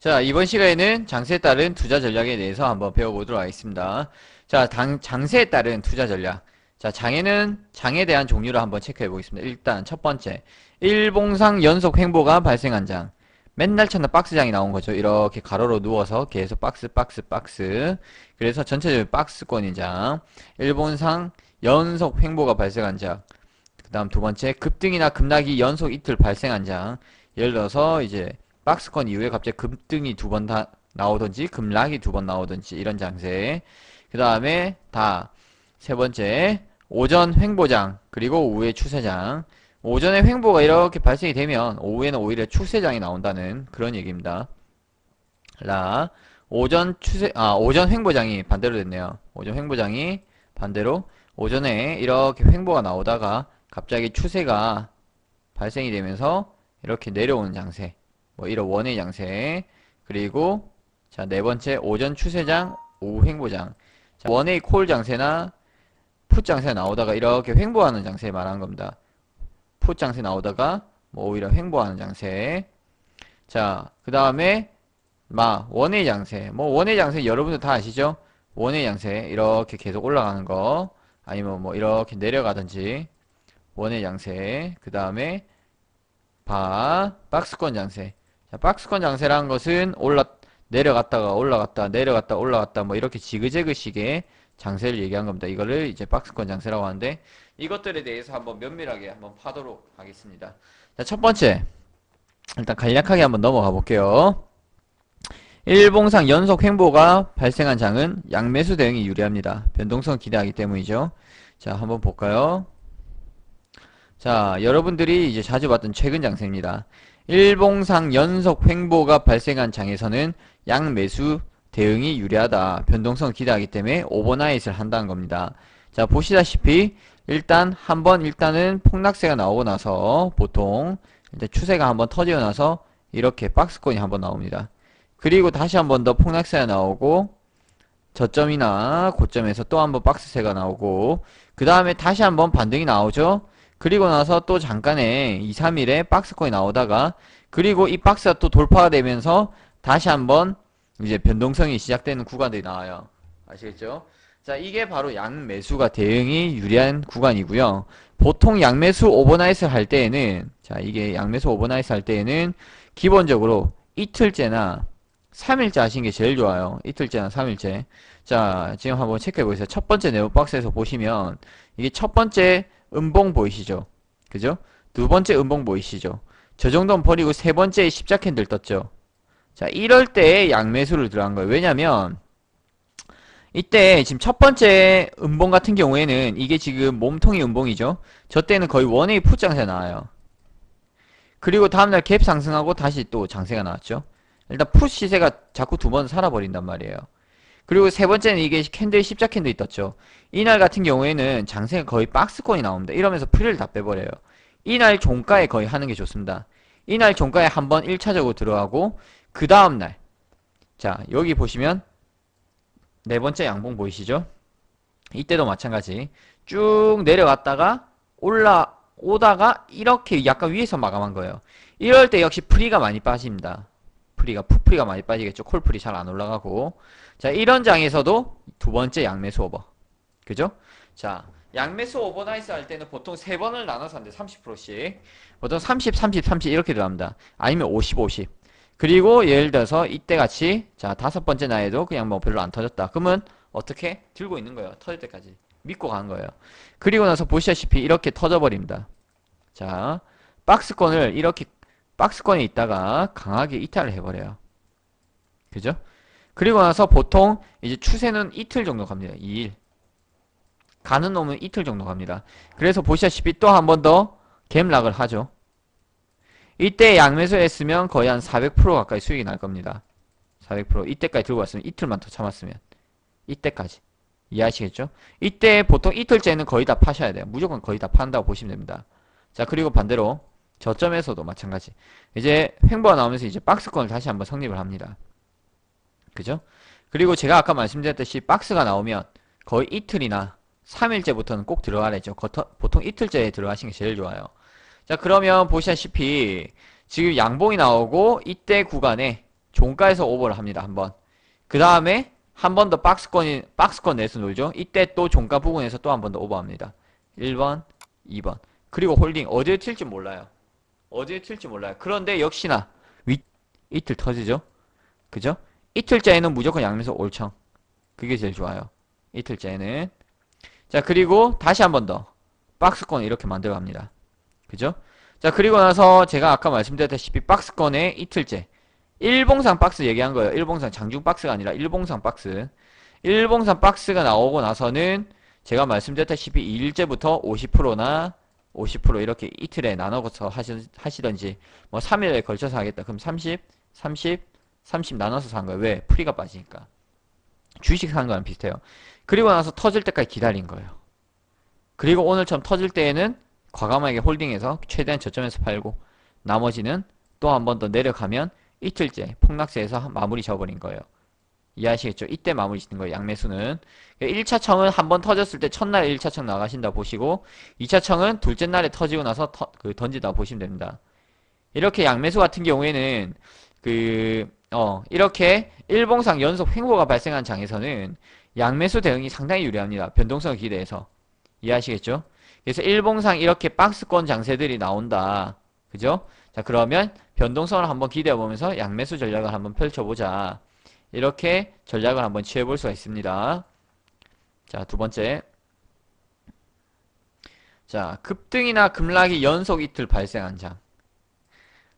자, 이번 시간에는 장세에 따른 투자 전략에 대해서 한번 배워보도록 하겠습니다. 자, 당, 장세에 따른 투자 전략. 자, 장에는 장에 대한 종류를 한번 체크해 보겠습니다. 일단 첫 번째, 일봉상 연속 횡보가 발생한 장. 맨날 찾는 박스장이 나온 거죠. 이렇게 가로로 누워서 계속 박스, 박스, 박스. 그래서 전체적인 박스권인 장. 일본상 연속 횡보가 발생한 장. 그 다음 두 번째, 급등이나 급락이 연속 이틀 발생한 장. 예를 들어서 이제 박스권 이후에 갑자기 급등이 두 번 다 나오든지 급락이 두 번 나오든지 이런 장세 그 다음에 다 세 번째 오전 횡보장 그리고 오후에 추세장 오전에 횡보가 이렇게 발생이 되면 오후에는 오히려 추세장이 나온다는 그런 얘기입니다 라 오전 추세 아 오전 횡보장이 반대로 됐네요 오전 횡보장이 반대로 오전에 이렇게 횡보가 나오다가 갑자기 추세가 발생이 되면서 이렇게 내려오는 장세 뭐 이런 원의 양세 그리고 자네 번째 오전 추세장 오후 횡보장 자, 원의 콜 장세나 풋 장세 나오다가 이렇게 횡보하는 장세 말하는 겁니다 풋 장세 나오다가 뭐 오히려 횡보하는 장세 자그 다음에 마 원의 장세 뭐 원의 장세 여러분들 다 아시죠 원의 양세 이렇게 계속 올라가는 거 아니면 뭐 이렇게 내려가든지 원의 양세 그 다음에 바 박스권 양세 자, 박스권 장세라는 것은 올라 내려갔다가 올라갔다 내려갔다 올라갔다 뭐 이렇게 지그재그식의 장세를 얘기한 겁니다. 이거를 이제 박스권 장세라고 하는데 이것들에 대해서 한번 면밀하게 한번 파도록 하겠습니다. 자, 첫 번째. 일단 간략하게 한번 넘어가 볼게요. 일봉상 연속 횡보가 발생한 장은 양매수 대응이 유리합니다. 변동성 기대하기 때문이죠. 자, 한번 볼까요? 자, 여러분들이 이제 자주 봤던 최근 장세입니다. 일봉상 연속 횡보가 발생한 장에서는 양매수 대응이 유리하다. 변동성을 기대하기 때문에 오버나잇을 한다는 겁니다. 자 보시다시피 일단 한번 일단은 폭락세가 나오고 나서 보통 일단 추세가 한번 터져 나서 이렇게 박스권이 한번 나옵니다. 그리고 다시 한번 더 폭락세가 나오고 저점이나 고점에서 또 한번 박스세가 나오고 그 다음에 다시 한번 반등이 나오죠. 그리고 나서 또 잠깐에 2, 3일에 박스권이 나오다가 그리고 이 박스가 또 돌파되면서 가 다시 한번 이제 변동성이 시작되는 구간들이 나와요. 아시겠죠? 자, 이게 바로 양매수가 대응이 유리한 구간이고요. 보통 양매수 오버나이스 할 때에는 자, 이게 양매수 오버나이스 할 때에는 기본적으로 이틀째나 3일째 하신 게 제일 좋아요. 이틀째나 3일째. 자, 지금 한번 체크해 보세요. 첫 번째 네오박스에서 보시면 이게 첫 번째 음봉 보이시죠? 그죠? 두 번째 음봉 보이시죠? 저 정도는 버리고 세 번째 에 십자 캔들 떴죠? 자, 이럴 때 양매수를 들어간 거예요. 왜냐면, 이때 지금 첫 번째 음봉 같은 경우에는 이게 지금 몸통이 음봉이죠? 저 때는 거의 원웨이 풋장세 나와요. 그리고 다음날 갭 상승하고 다시 또 장세가 나왔죠? 일단 풋 시세가 자꾸 두 번 살아버린단 말이에요. 그리고 세 번째는 이게 캔들 십자 캔들이 떴죠. 이날 같은 경우에는 장세가 거의 박스권이 나옵니다. 이러면서 프리를 다 빼버려요. 이날 종가에 거의 하는 게 좋습니다. 이날 종가에 한번 1차적으로 들어가고 그 다음날 자 여기 보시면 네 번째 양봉 보이시죠? 이때도 마찬가지 쭉 내려갔다가 올라오다가 이렇게 약간 위에서 마감한 거예요. 이럴 때 역시 프리가 많이 빠집니다. 풀이가풋풀이가 많이 빠지겠죠. 콜풀이잘안 올라가고 자 이런 장에서도 두 번째 양매수 오버 그죠? 자 양매수 오버나이스 할 때는 보통 세 번을 나눠서 하는데 30%씩 보통 30, 30, 30 이렇게 들어갑니다. 아니면 50, 50 그리고 예를 들어서 이때 같이 자 다섯 번째 나에도 그냥 뭐 별로 안 터졌다. 그러면 어떻게 들고 있는 거예요. 터질 때까지 믿고 간 거예요. 그리고 나서 보시다시피 이렇게 터져버립니다. 자 박스권을 이렇게 박스권에 있다가 강하게 이탈을 해버려요. 그죠? 그리고 나서 보통 이제 추세는 이틀 정도 갑니다. 2일. 가는 놈은 이틀 정도 갑니다. 그래서 보시다시피 또 한 번 더 갭락을 하죠. 이때 양매수 했으면 거의 한 400% 가까이 수익이 날 겁니다. 400% 이때까지 들고 왔으면 이틀만 더 참았으면 이때까지 이해하시겠죠? 이때 보통 이틀째는 거의 다 파셔야 돼요. 무조건 거의 다 판다고 보시면 됩니다. 자 그리고 반대로 저점에서도 마찬가지. 이제 횡보가 나오면서 이제 박스권을 다시 한번 성립을 합니다. 그죠? 그리고 제가 아까 말씀드렸듯이 박스가 나오면 거의 이틀이나 3일째부터는 꼭 들어가야죠. 보통 이틀째에 들어가시는 게 제일 좋아요. 자 그러면 보시다시피 지금 양봉이 나오고 이때 구간에 종가에서 오버를 합니다. 한번. 그 다음에 한 번 더 박스권이, 박스권 내에서 놀죠. 이때 또 종가 부근에서 또 한 번 더 오버합니다. 1번, 2번. 그리고 홀딩 어디에 튈지 몰라요. 어디에 튈지 몰라요. 그런데 역시나 위, 이틀 터지죠. 그죠? 이틀째에는 무조건 양면서 올청. 그게 제일 좋아요. 이틀째에는 자 그리고 다시 한 번 더 박스권 이렇게 만들어갑니다. 그죠? 자 그리고 나서 제가 아까 말씀드렸다시피 박스권의 이틀째 일봉상 박스 얘기한 거예요. 일봉상 장중 박스가 아니라 일봉상 박스 일봉상 박스가 나오고 나서는 제가 말씀드렸다시피 2일째부터 50%나 50% 이렇게 이틀에 나눠서 하시, 던지뭐 3일에 걸쳐서 하겠다. 그럼 30, 30, 30 나눠서 산 거예요. 왜? 프리가 빠지니까. 주식 사는 거랑 비슷해요. 그리고 나서 터질 때까지 기다린 거예요. 그리고 오늘처럼 터질 때에는 과감하게 홀딩해서 최대한 저점에서 팔고 나머지는 또 한 번 더 내려가면 이틀째 폭락세에서 마무리 져버린 거예요. 이해하시겠죠? 이때 마무리 짓는 거예요. 양매수는 1차 그러니까 청은 한번 터졌을 때 첫날 1차 청 나가신다 보시고 2차 청은 둘째 날에 터지고 나서 터, 그 던지다 보시면 됩니다. 이렇게 양매수 같은 경우에는 그 어, 이렇게 일봉상 연속 횡보가 발생한 장에서는 양매수 대응이 상당히 유리합니다. 변동성을 기대해서. 이해하시겠죠? 그래서 일봉상 이렇게 박스권 장세들이 나온다. 그죠? 자, 그러면 변동성을 한번 기대해 보면서 양매수 전략을 한번 펼쳐보자. 이렇게 전략을 한번 취해볼 수가 있습니다. 자, 두 번째. 자, 급등이나 급락이 연속 이틀 발생한 장.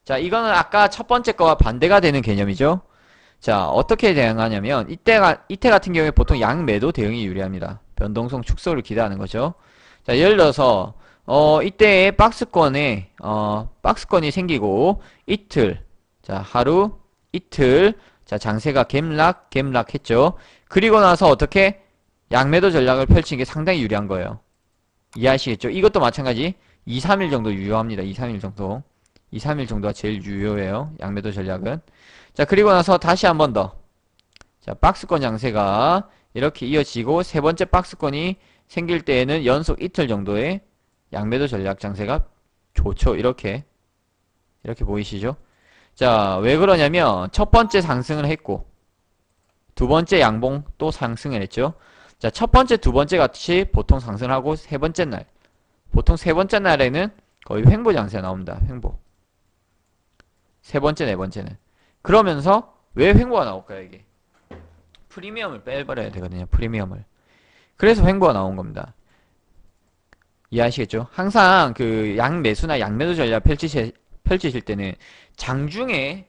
자, 이거는 아까 첫 번째 거와 반대가 되는 개념이죠. 자, 어떻게 대응하냐면 이때가 이때 같은 경우에 보통 양매도 대응이 유리합니다. 변동성 축소를 기대하는 거죠. 자, 예를 들어서 어, 이때 박스권에 어, 박스권이 생기고 이틀 자, 하루 이틀 자, 장세가 갭락, 갭락 했죠. 그리고 나서 어떻게 양매도 전략을 펼치는 게 상당히 유리한 거예요. 이해하시겠죠? 이것도 마찬가지 2, 3일 정도 유효합니다. 2, 3일 정도. 2, 3일 정도가 제일 유효해요. 양매도 전략은. 자, 그리고 나서 다시 한 번 더. 자, 박스권 장세가 이렇게 이어지고 세 번째 박스권이 생길 때에는 연속 이틀 정도의 양매도 전략 장세가 좋죠. 이렇게. 이렇게 보이시죠? 자, 왜 그러냐면 첫 번째 상승을 했고 두 번째 양봉 또 상승을 했죠. 자, 첫 번째, 두 번째 같이 보통 상승을 하고 세 번째 날 보통 세 번째 날에는 거의 횡보 장세가 나옵니다. 횡보. 세 번째, 네 번째는. 그러면서 왜 횡보가 나올까요, 이게? 프리미엄을 빼버려야 되거든요, 프리미엄을. 그래서 횡보가 나온 겁니다. 이해하시겠죠? 항상 그 양매수나 양매도 전략 펼치실, 펼치실 때는 장중에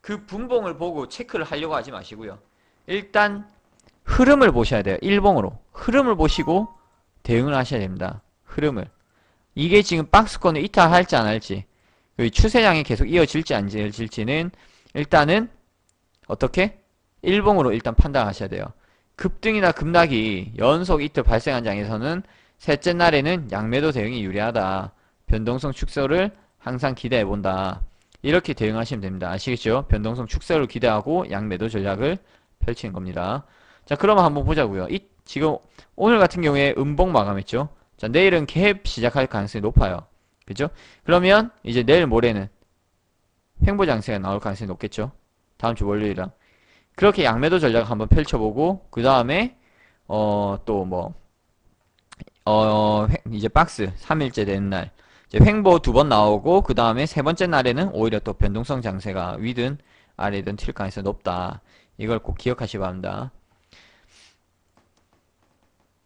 그 분봉을 보고 체크를 하려고 하지 마시고요. 일단 흐름을 보셔야 돼요. 일봉으로. 흐름을 보시고 대응을 하셔야 됩니다. 흐름을. 이게 지금 박스권을 이탈할지 안 할지 그 추세량이 계속 이어질지 안 이어질지는 일단은 어떻게? 일봉으로 일단 판단하셔야 돼요. 급등이나 급락이 연속 이틀 발생한 장에서는 셋째 날에는 양매도 대응이 유리하다. 변동성 축소를 항상 기대해본다. 이렇게 대응하시면 됩니다. 아시겠죠? 변동성 축소를 기대하고 양매도 전략을 펼치는 겁니다. 자, 그러면 한번 보자고요. 이, 지금 오늘 같은 경우에 음봉 마감했죠? 자, 내일은 갭 시작할 가능성이 높아요. 그죠? 그러면 이제 내일 모레는 횡보 장세가 나올 가능성이 높겠죠? 다음 주 월요일이랑. 그렇게 양매도 전략 을 한번 펼쳐보고 그 다음에 어, 또 뭐, 어, 이제 박스 3일째 되는 날 횡보 두 번 나오고 그 다음에 세 번째 날에는 오히려 또 변동성 장세가 위든 아래든 튈 가능성이 높다. 이걸 꼭 기억하시 기 바랍니다.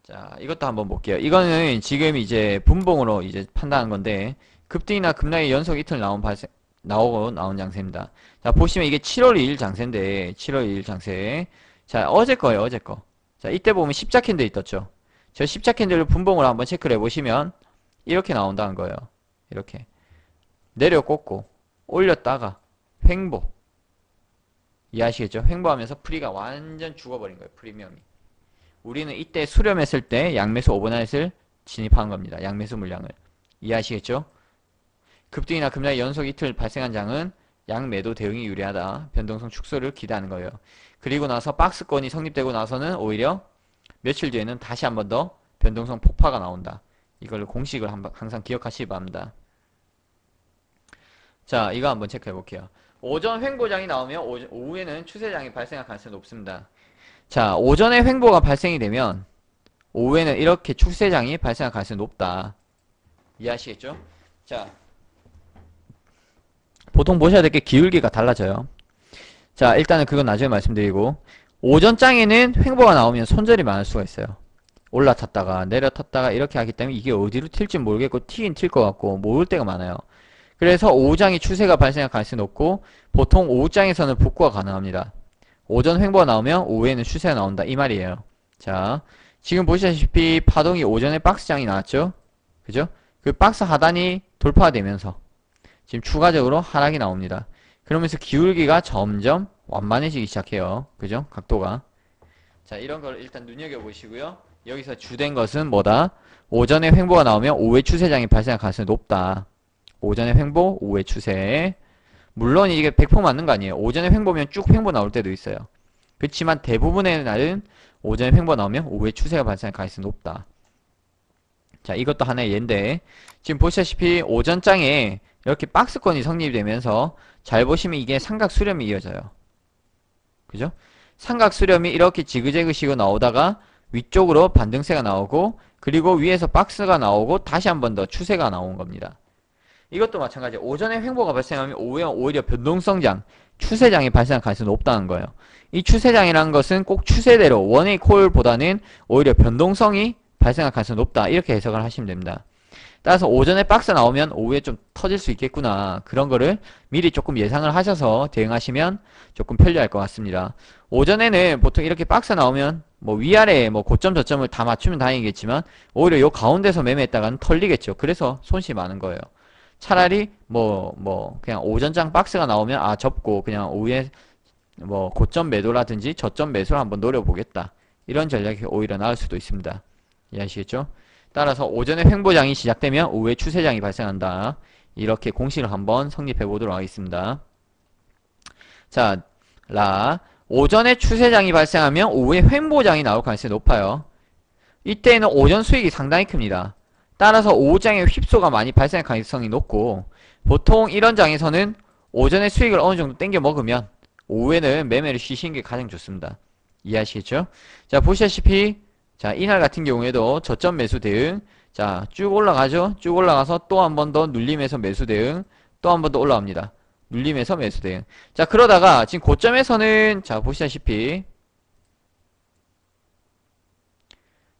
자, 이것도 한번 볼게요. 이거는 지금 이제 분봉으로 이제 판단한 건데 급등이나 급락이 연속 이틀 나온 발생 나오고 나온 장세입니다. 자, 보시면 이게 7월 2일 장세인데 7월 2일 장세. 자, 어제 거예요, 어제 거. 자, 이때 보면 십자 캔들 있었죠. 저 십자 캔들을 분봉으로 한번 체크를 해 보시면 이렇게 나온다는 거예요. 이렇게 내려 꽂고 올렸다가 횡보 이해하시겠죠? 횡보하면서 프리가 완전 죽어버린 거예요. 프리미엄이. 우리는 이때 수렴했을 때 양매수 오버나잇을 진입한 겁니다. 양매수 물량을. 이해하시겠죠? 급등이나 급락 연속 이틀 발생한 장은 양매도 대응이 유리하다. 변동성 축소를 기대하는 거예요. 그리고 나서 박스권이 성립되고 나서는 오히려 며칠 뒤에는 다시 한 번 더 변동성 폭파가 나온다. 이걸 공식을 항상 기억하시기 바랍니다. 자, 이거 한번 체크해 볼게요. 오전 횡보장이 나오면 오후에는 추세장이 발생할 가능성이 높습니다. 자, 오전에 횡보가 발생이 되면 오후에는 이렇게 추세장이 발생할 가능성이 높다. 이해하시겠죠? 자, 보통 보셔야 될 게 기울기가 달라져요. 자, 일단은 그건 나중에 말씀드리고 오전장에는 횡보가 나오면 손절이 많을 수가 있어요. 올라탔다가 내려탔다가 이렇게 하기 때문에 이게 어디로 튈지 모르겠고 튀긴 튈 것 같고 모를 때가 많아요. 그래서 오후장이 추세가 발생할 가능성이 높고 보통 오후장에서는 복구가 가능합니다. 오전 횡보가 나오면 오후에는 추세가 나온다 이 말이에요. 자 지금 보시다시피 파동이 오전에 박스장이 나왔죠. 그죠? 그 박스 하단이 돌파되면서 지금 추가적으로 하락이 나옵니다. 그러면서 기울기가 점점 완만해지기 시작해요. 그죠? 각도가. 자 이런 걸 일단 눈여겨보시고요. 여기서 주된 것은 뭐다? 오전에 횡보가 나오면 오후에 추세장이 발생할 가능성이 높다. 오전에 횡보, 오후에 추세. 물론 이게 100% 맞는 거 아니에요. 오전에 횡보면 쭉 횡보 나올 때도 있어요. 그렇지만 대부분의 날은 오전에 횡보 나오면 오후에 추세가 발생할 가능성이 높다. 자, 이것도 하나의 예인데 지금 보시다시피 오전장에 이렇게 박스권이 성립되면서 잘 보시면 이게 삼각 수렴이 이어져요. 그죠? 삼각 수렴이 이렇게 지그재그식으로 나오다가 위쪽으로 반등세가 나오고 그리고 위에서 박스가 나오고 다시 한번 더 추세가 나온 겁니다. 이것도 마찬가지 오전에 횡보가 발생하면 오후에 오히려 변동성장, 추세장이 발생할 가능성이 높다는 거예요. 이 추세장이라는 것은 꼭 추세대로 원의 콜보다는 오히려 변동성이 발생할 가능성이 높다. 이렇게 해석을 하시면 됩니다. 따라서 오전에 박스 나오면 오후에 좀 터질 수 있겠구나 그런 거를 미리 조금 예상을 하셔서 대응하시면 조금 편리할 것 같습니다 오전에는 보통 이렇게 박스 나오면 뭐위아래뭐 고점 저점을 다 맞추면 다행이겠지만 오히려 요 가운데서 매매했다가는 털리겠죠. 그래서 손실이 많은 거예요. 차라리 뭐뭐 뭐 그냥 오전장 박스가 나오면 아 접고 그냥 오후에 뭐 고점 매도라든지 저점 매수를 한번 노려보겠다. 이런 전략이 오히려 나을 수도 있습니다. 이해하시겠죠? 따라서 오전에 횡보장이 시작되면 오후에 추세장이 발생한다. 이렇게 공식을 한번 성립해 보도록 하겠습니다. 자, 라 오전에 추세장이 발생하면 오후에 횡보장이 나올 가능성이 높아요. 이때에는 오전 수익이 상당히 큽니다. 따라서 오후장에 휩소가 많이 발생할 가능성이 높고 보통 이런 장에서는 오전에 수익을 어느 정도 땡겨 먹으면 오후에는 매매를 쉬시는 게 가장 좋습니다. 이해하시겠죠? 자, 보시다시피 자, 이날 같은 경우에도 저점 매수 대응 자, 쭉 올라가죠? 쭉 올라가서 또 한 번 더 눌림에서 매수 대응 또 한 번 더 올라옵니다. 눌림에서 매수 대응. 자, 그러다가 지금 고점에서는 자, 보시다시피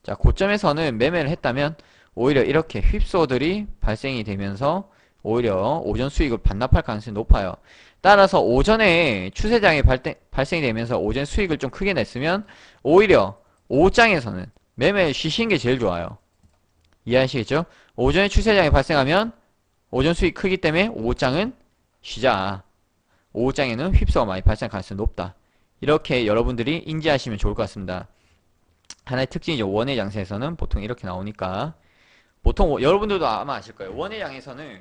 자, 고점에서는 매매를 했다면 오히려 이렇게 휩소들이 발생이 되면서 오히려 오전 수익을 반납할 가능성이 높아요. 따라서 오전에 추세장이 발대, 발생이 되면서 오전 수익을 좀 크게 냈으면 오히려 오장에서는매매쉬신게 제일 좋아요. 이해하시겠죠? 오전에 추세장이 발생하면 오전 수익 크기 때문에 오장은 쉬자. 오후장에는 휩싸가 많이 발생할 가능성이 높다. 이렇게 여러분들이 인지하시면 좋을 것 같습니다. 하나의 특징이죠. 원의 양세에서는 보통 이렇게 나오니까 보통 여러분들도 아마 아실 거예요. 원의 양에서는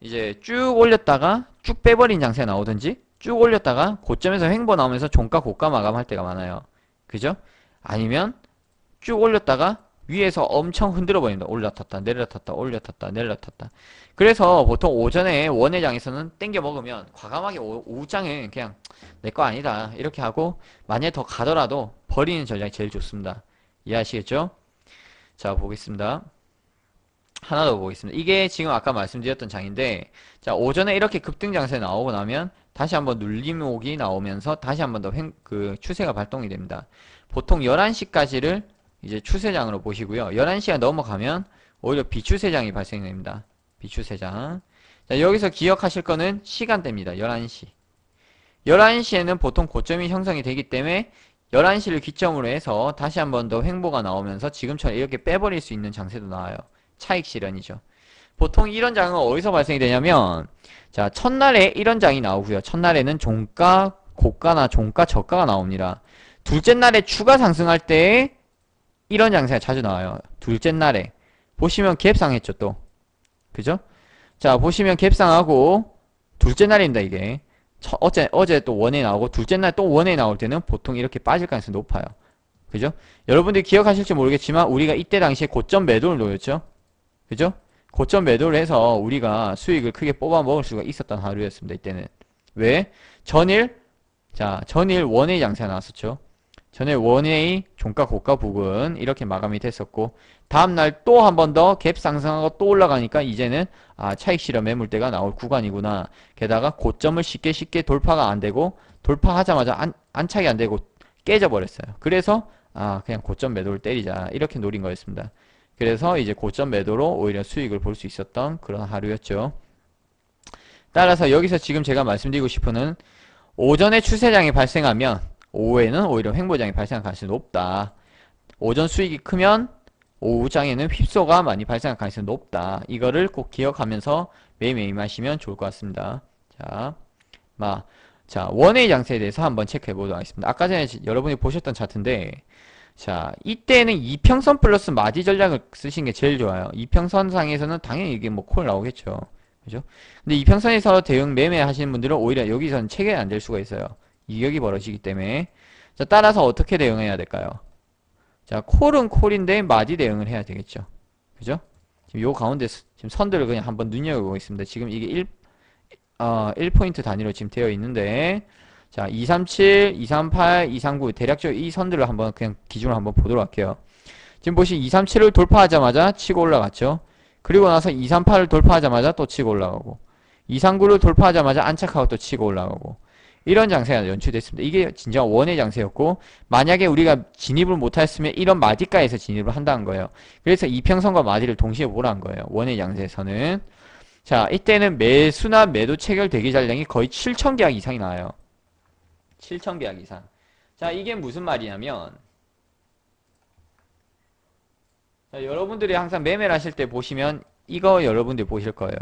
이제 쭉 올렸다가 쭉 빼버린 장세 나오든지 쭉 올렸다가 고점에서 횡보 나오면서 종가 고가 마감할 때가 많아요. 그죠? 아니면 쭉 올렸다가 위에서 엄청 흔들어 버니다 올라탔다, 내려탔다, 올려탔다, 내려탔다. 그래서 보통 오전에 원회장에서는 땡겨 먹으면 과감하게 오, 오후장에 그냥 내 거 아니다. 이렇게 하고 만약에 더 가더라도 버리는 전략이 제일 좋습니다. 이해하시겠죠? 자, 보겠습니다. 하나 더 보겠습니다. 이게 지금 아까 말씀드렸던 장인데 자, 오전에 이렇게 급등 장세 나오고 나면 다시 한번 눌림목이 나오면서 다시 한번 더 횡, 그 추세가 발동이 됩니다. 보통 11시까지를 이제 추세장으로 보시고요. 11시가 넘어가면 오히려 비추세장이 발생됩니다. 비추세장. 자, 여기서 기억하실 거는 시간대입니다. 11시. 11시에는 보통 고점이 형성이 되기 때문에 11시를 기점으로 해서 다시 한번 더 횡보가 나오면서 지금처럼 이렇게 빼버릴 수 있는 장세도 나와요. 차익 실현이죠. 보통 이런 장은 어디서 발생이 되냐면 자 첫날에 이런 장이 나오고요. 첫날에는 종가, 고가나 종가, 저가가 나옵니다. 둘째 날에 추가 상승할 때 이런 양상이 자주 나와요. 둘째 날에. 보시면 갭상했죠, 또. 그죠? 자, 보시면 갭상하고, 둘째 날입니다, 이게. 처, 어제, 어제 또 원에 나오고, 둘째 날 또 원에 나올 때는 보통 이렇게 빠질 가능성이 높아요. 그죠? 여러분들이 기억하실지 모르겠지만, 우리가 이때 당시에 고점 매도를 놓였죠? 그죠? 고점 매도를 해서 우리가 수익을 크게 뽑아 먹을 수가 있었던 하루였습니다, 이때는. 왜? 전일, 자, 전일 원의 양상이 나왔었죠? 전에 원웨이 종가 고가 부근 이렇게 마감이 됐었고 다음날 또 한 번 더 갭 상승하고 또 올라가니까 이제는 아 차익 실현 매물대가 나올 구간이구나 게다가 고점을 쉽게 쉽게 돌파가 안되고 돌파하자마자 안, 안착이 안되고 깨져버렸어요 그래서 아 그냥 고점 매도를 때리자 이렇게 노린 거였습니다 그래서 이제 고점 매도로 오히려 수익을 볼 수 있었던 그런 하루였죠 따라서 여기서 지금 제가 말씀드리고 싶은 오전에 추세장이 발생하면 오후에는 오히려 횡보장이 발생할 가능성이 높다. 오전 수익이 크면 오후장에는 휩소가 많이 발생할 가능성이 높다. 이거를 꼭 기억하면서 매매임하시면 좋을 것 같습니다. 자, 마. 자, 원의 장세에 대해서 한번 체크해 보도록 하겠습니다. 아까 전에 여러분이 보셨던 차트인데, 자, 이때는 이평선 플러스 마디 전략을 쓰신 게 제일 좋아요. 이평선 상에서는 당연히 이게 뭐 콜 나오겠죠. 그죠? 근데 이평선에서 대응 매매 하시는 분들은 오히려 여기서는 체계이안될 수가 있어요. 이격이 벌어지기 때문에 자 따라서 어떻게 대응해야 될까요? 자 콜은 콜인데 마디 대응을 해야 되겠죠. 그죠? 지금 요 가운데 지금 선들을 그냥 한번 눈여겨보고 있습니다. 지금 이게 1, 어, 1포인트 단위로 지금 되어 있는데 자 237, 238, 239 대략적으로 이 선들을 한번 그냥 기준을 한번 보도록 할게요. 지금 보시 237을 돌파하자마자 치고 올라갔죠. 그리고 나서 238을 돌파하자마자 또 치고 올라가고 239를 돌파하자마자 안착하고 또 치고 올라가고 이런 장세가 연출됐습니다. 이게 진짜 원의 장세였고 만약에 우리가 진입을 못했으면 이런 마디가에서 진입을 한다는 거예요. 그래서 이평선과 마디를 동시에 보라는 거예요. 원의 장세에서는 자 이때는 매수나 매도 체결 대기 잔량이 거의 7천 계약 이상이 나와요. 7천 계약 이상. 자 이게 무슨 말이냐면 자, 여러분들이 항상 매매를 하실 때 보시면 이거 여러분들이 보실 거예요.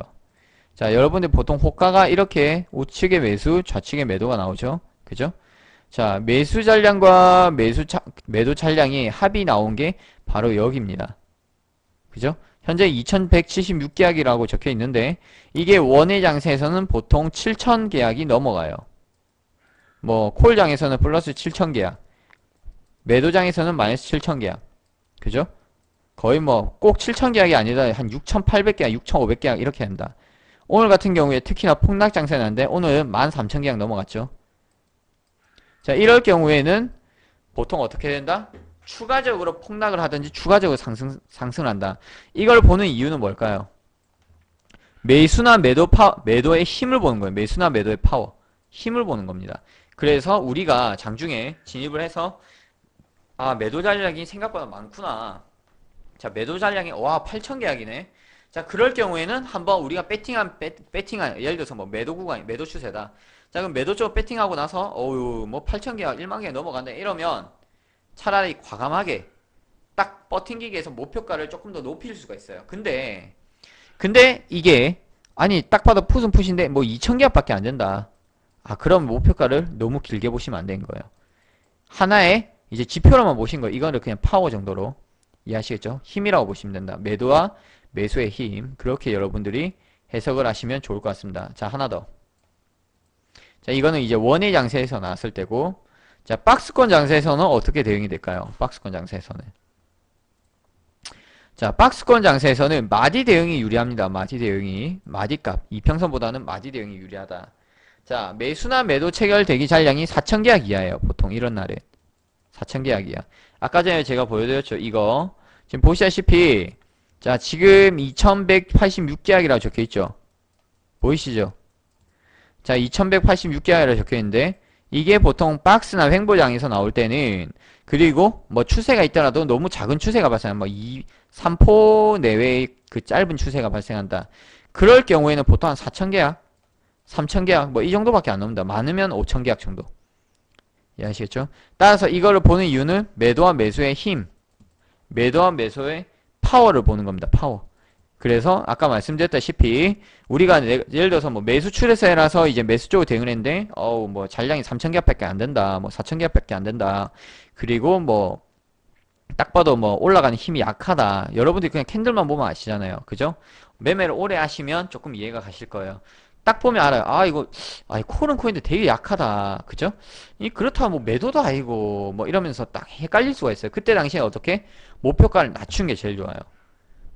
자 여러분들 보통 호가가 이렇게 우측에 매수 좌측에 매도가 나오죠 그죠 자 매수 잔량과 매수 차, 매도 잔량이 합이 나온 게 바로 여기입니다 그죠 현재 2176계약이라고 적혀 있는데 이게 원의 장세에서는 보통 7000계약이 넘어가요 뭐 콜장에서는 플러스 7000계약 매도장에서는 마이너스 7000계약 그죠 거의 뭐 꼭 7000계약이 아니라 한 6800계약 6500계약 이렇게 한다 오늘 같은 경우에 특히나 폭락 장세 난데 오늘 13,000개량 넘어갔죠. 자, 이럴 경우에는 보통 어떻게 된다? 추가적으로 폭락을 하든지 추가적으로 상승, 상승을 한다. 이걸 보는 이유는 뭘까요? 매수나 매도 파, 매도의 힘을 보는 거예요. 매수나 매도의 파워. 힘을 보는 겁니다. 그래서 우리가 장중에 진입을 해서 아, 매도 잔량이 생각보다 많구나. 자, 매도 잔량이 와, 8,000계약이네. 자, 그럴 경우에는 한번 우리가 배팅한, 배, 배팅한, 예를 들어서 뭐 매도 구간, 매도 추세다. 자, 그럼 매도 쪽 배팅하고 나서, 어유 뭐 8,000개와 1만 개 넘어간다. 이러면 차라리 과감하게 딱 버팅기 위해서 목표가를 조금 더 높일 수가 있어요. 근데, 근데 이게, 아니, 딱 봐도 푸은 푸신데 뭐 2,000개 밖에 안 된다. 아, 그럼 목표가를 너무 길게 보시면 안 되는 거예요. 하나의 이제 지표로만 보신 거예요. 이거를 그냥 파워 정도로. 이해하시겠죠? 힘이라고 보시면 된다. 매도와 매수의 힘 그렇게 여러분들이 해석을 하시면 좋을 것 같습니다. 자 하나 더. 자 이거는 이제 원의 장세에서 나왔을 때고 자 박스권 장세에서는 어떻게 대응이 될까요? 박스권 장세에서는 자 박스권 장세에서는 마디 대응이 유리합니다. 마디 대응이 마디값 이평선보다는 마디 대응이 유리하다. 자 매수나 매도 체결 대기 잔량이 4천계약 이하예요. 보통 이런 날에 4천계약이하 아까 전에 제가 보여드렸죠. 이거 지금 보시다시피 자 지금 2186계약이라고 적혀있죠 보이시죠 자 2186계약이라고 적혀있는데 이게 보통 박스나 횡보장에서 나올 때는 그리고 뭐 추세가 있더라도 너무 작은 추세가 발생한다 뭐 2, 3포 내외의 그 짧은 추세가 발생한다 그럴 경우에는 보통 한 4천계약 3천계약 뭐이 정도밖에 안나옵니다 많으면 5천계약 정도 이해하시겠죠? 따라서 이거를 보는 이유는 매도와 매수의 힘 매도와 매수의 파워를 보는 겁니다. 파워. 그래서 아까 말씀드렸다시피 우리가 예를 들어서 뭐 매수 출에서해라서 이제 매수 쪽으로 대응을 했는데 어우 뭐 잔량이 3 0 0 0개밖에안 된다. 뭐4 0 0 0개밖에안 된다. 그리고 뭐 딱 봐도 뭐 올라가는 힘이 약하다. 여러분들이 그냥 캔들만 보면 아시잖아요. 그죠? 매매를 오래 하시면 조금 이해가 가실 거예요. 딱 보면 알아요. 아, 이거, 아, 코는 코인데 되게 약하다. 그죠? 이, 그렇다면뭐 매도도 아니고, 뭐 이러면서 딱 헷갈릴 수가 있어요. 그때 당시에 어떻게? 목표가를 낮춘 게 제일 좋아요.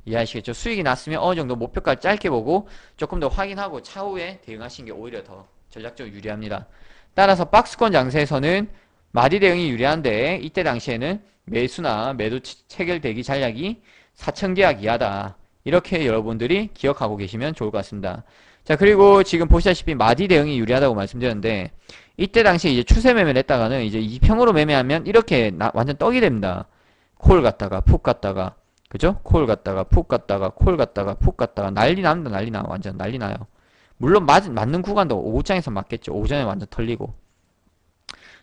이해하시겠죠? 수익이 났으면 어느 정도 목표가를 짧게 보고 조금 더 확인하고 차후에 대응하시는게 오히려 더 전략적으로 유리합니다. 따라서 박스권 장세에서는 마디 대응이 유리한데 이때 당시에는 매수나 매도 체결대기 전략이 4,000계약 이하다. 이렇게 여러분들이 기억하고 계시면 좋을 것 같습니다. 자 그리고 지금 보시다시피 마디 대응이 유리하다고 말씀드렸는데 이때 당시에 이제 추세 매매를 했다가는 이제 이평으로 매매하면 이렇게 나, 완전 떡이 됩니다. 콜 갔다가 푹 갔다가 그죠? 콜 갔다가 푹 갔다가 콜 갔다가 푹 갔다가 난리 납니다. 난리 나 완전 난리 나요. 물론 맞, 맞는 구간도 오후장에서 맞겠죠. 오전에 완전 털리고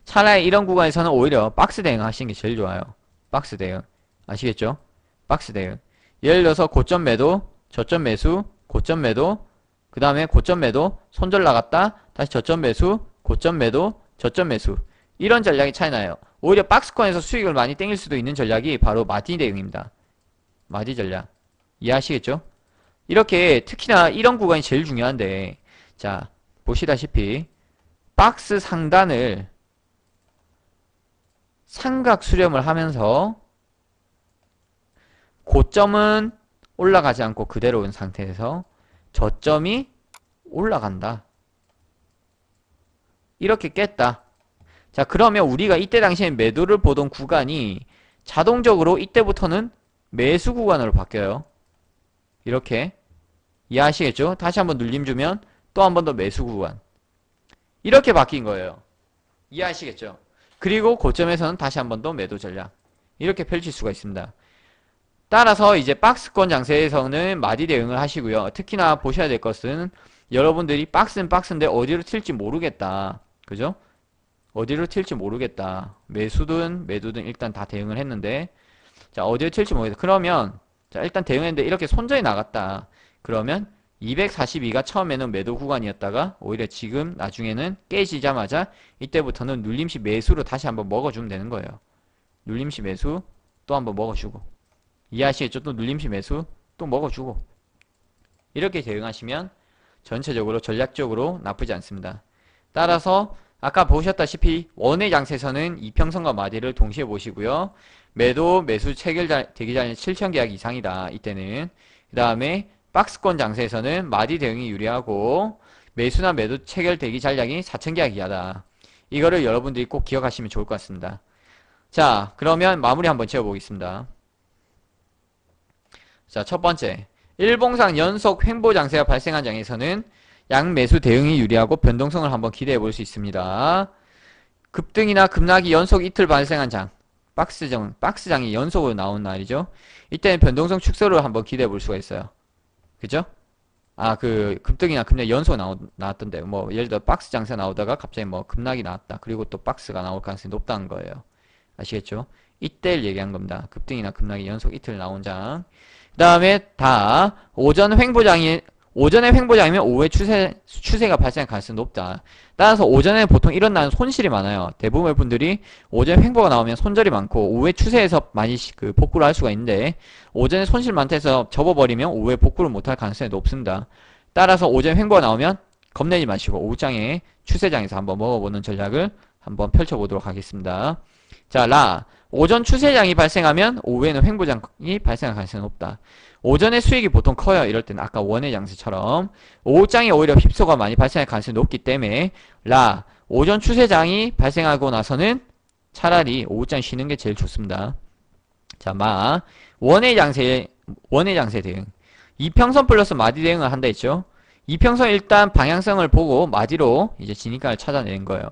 차라리 이런 구간에서는 오히려 박스 대응 하시는 게 제일 좋아요. 박스 대응 아시겠죠? 박스 대응 예를 들어서 고점 매도 저점 매수 고점 매도 그 다음에 고점 매도 손절 나갔다 다시 저점 매수 고점 매도 저점 매수 이런 전략이 차이나요 오히려 박스권에서 수익을 많이 땡길 수도 있는 전략이 바로 마디 대응입니다 마디 전략 이해하시겠죠? 이렇게 특히나 이런 구간이 제일 중요한데 자 보시다시피 박스 상단을 삼각 수렴을 하면서 고점은 올라가지 않고 그대로 온 상태에서 저점이 올라간다. 이렇게 깼다. 자 그러면 우리가 이때 당시에 매도를 보던 구간이 자동적으로 이때부터는 매수 구간으로 바뀌어요. 이렇게 이해하시겠죠? 다시 한번 눌림 주면 또 한 번 더 매수 구간 이렇게 바뀐 거예요. 이해하시겠죠? 그리고 고점에서는 다시 한 번 더 매도 전략 이렇게 펼칠 수가 있습니다. 따라서 이제 박스권 장세에서는 마디 대응을 하시고요. 특히나 보셔야 될 것은 여러분들이 박스는 박스인데 어디로 튈지 모르겠다. 그죠? 어디로 튈지 모르겠다. 매수든 매도든 일단 다 대응을 했는데 자 어디로 튈지 모르겠다. 그러면 자 일단 대응했는데 이렇게 손절이 나갔다. 그러면 242가 처음에는 매도 구간이었다가 오히려 지금 나중에는 깨지자마자 이때부터는 눌림시 매수로 다시 한번 먹어주면 되는 거예요. 눌림시 매수 또 한번 먹어주고 이해하시겠죠? 또 눌림시 매수 또 먹어주고 이렇게 대응하시면 전체적으로 전략적으로 나쁘지 않습니다. 따라서 아까 보셨다시피 원의 장세에서는 이평선과 마디를 동시에 보시고요. 매도 매수 체결 대기자는 7천 계약 이상이다. 이때는 그 다음에 박스권 장세에서는 마디 대응이 유리하고 매수나 매도 체결 대기 전량이 4천 계약 이하다. 이거를 여러분들이 꼭 기억하시면 좋을 것 같습니다. 자 그러면 마무리 한번 지어보겠습니다. 자, 첫 번째. 일봉상 연속 횡보 장세가 발생한 장에서는 양매수 대응이 유리하고 변동성을 한번 기대해 볼 수 있습니다. 급등이나 급락이 연속 이틀 발생한 장. 박스장, 박스장이 연속으로 나온 날이죠. 이때는 변동성 축소를 한번 기대해 볼 수가 있어요. 그죠? 아, 그, 급등이나 급락 연속 나오, 나왔던데, 뭐, 예를 들어 박스 장세 나오다가 갑자기 뭐 급락이 나왔다. 그리고 또 박스가 나올 가능성이 높다는 거예요. 아시겠죠? 이때를 얘기한 겁니다. 급등이나 급락이 연속 이틀 나온 장. 그 다음에 다 오전 횡보장이 오전에 횡보장이면 오후에 추세, 추세가 발생할 가능성이 높다. 따라서 오전에 보통 이런 날은 손실이 많아요. 대부분의 분들이 오전에 횡보가 나오면 손절이 많고 오후에 추세에서 많이 그 복구를 할 수가 있는데 오전에 손실 많다 해서 접어버리면 오후에 복구를 못할 가능성이 높습니다. 따라서 오전에 횡보가 나오면 겁내지 마시고 오후장에 추세장에서 한번 먹어보는 전략을 한번 펼쳐보도록 하겠습니다. 자, 라. 오전 추세장이 발생하면 오후에는 횡보장이 발생할 가능성이 높다. 오전에 수익이 보통 커요. 이럴 때는 아까 원의 장세처럼 오후장이 오히려 휩소가 많이 발생할 가능성이 높기 때문에 라 오전 추세장이 발생하고 나서는 차라리 오후장 쉬는 게 제일 좋습니다. 자, 마 원의 장세 원의 장세 대응 이평선 플러스 마디 대응을 한다 했죠. 이평선 일단 방향성을 보고 마디로 이제 진입가를 찾아내는 거예요.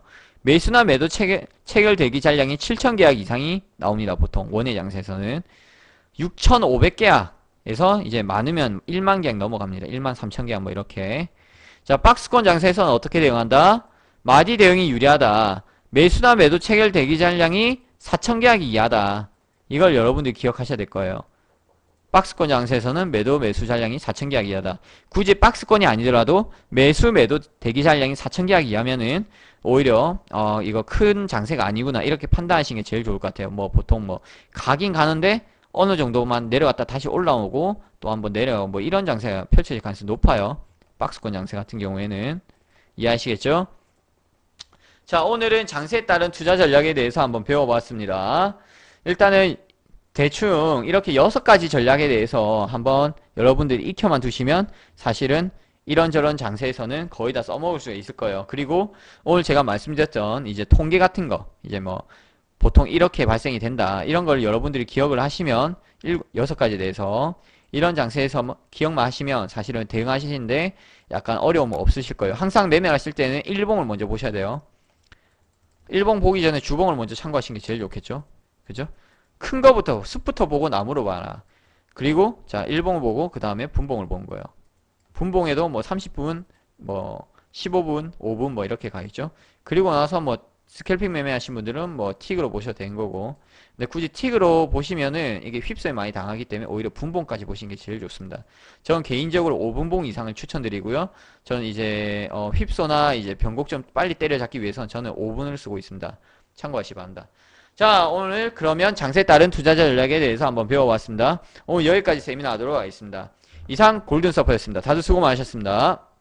매수나 매도 체결, 체결되기 잔량이 7,000계약 이상이 나옵니다. 보통 원예 장세에서는 6,500계약에서 이제 많으면 1만 계약 넘어갑니다. 1만 3천 계약 뭐 이렇게 자 박스권 장세에서는 어떻게 대응한다? 마디 대응이 유리하다. 매수나 매도 체결 대기 잔량이 4천 계약 이하다. 이걸 여러분들이 기억하셔야 될 거예요. 박스권 장세에서는 매도 매수 잔량이 4천 계약 이하다. 굳이 박스권이 아니더라도 매수 매도 대기 잔량이 4천 계약 이하면은 오히려 어 이거 큰 장세가 아니구나 이렇게 판단하시는 게 제일 좋을 것 같아요. 뭐 보통 뭐 가긴 가는데 어느 정도만 내려갔다 다시 올라오고 또 한번 내려 가고뭐 이런 장세가 펼쳐질 가능성이 높아요. 박스권 장세 같은 경우에는 이해하시겠죠? 자 오늘은 장세에 따른 투자 전략에 대해서 한번 배워봤습니다. 일단은 대충 이렇게 여섯 가지 전략에 대해서 한번 여러분들이 익혀만 두시면 사실은 이런저런 장세에서는 거의 다 써먹을 수 있을 거예요. 그리고 오늘 제가 말씀드렸던 이제 통계 같은 거, 이제 뭐 보통 이렇게 발생이 된다. 이런 걸 여러분들이 기억을 하시면 일, 여섯 가지에 대해서 이런 장세에서 뭐 기억만 하시면 사실은 대응하시는데 약간 어려움 없으실 거예요. 항상 매매하실 때는 일봉을 먼저 보셔야 돼요. 일봉 보기 전에 주봉을 먼저 참고하시는 게 제일 좋겠죠. 그죠? 큰 거부터 숲부터 보고 나무로 봐라. 그리고 자 일봉을 보고 그 다음에 분봉을 본 거예요. 분봉에도 뭐 30분, 뭐 15분, 5분 뭐 이렇게 가 있죠. 그리고 나서 뭐 스캘핑 매매하신 분들은 뭐 틱으로 보셔도 된 거고 근데 굳이 틱으로 보시면은 이게 휩쓸 많이 당하기 때문에 오히려 분봉까지 보시는 게 제일 좋습니다 저는 개인적으로 5분봉 이상을 추천드리고요 저는 이제 어 휩소나 이제 변곡점 빨리 때려잡기 위해선 저는 5분을 쓰고 있습니다 참고하시 기 바랍니다 자 오늘 그러면 장세 따른 투자자 전략에 대해서 한번 배워봤습니다 오늘 여기까지 세미나 하도록 하겠습니다 이상 골든서퍼였습니다. 다들 수고 많으셨습니다.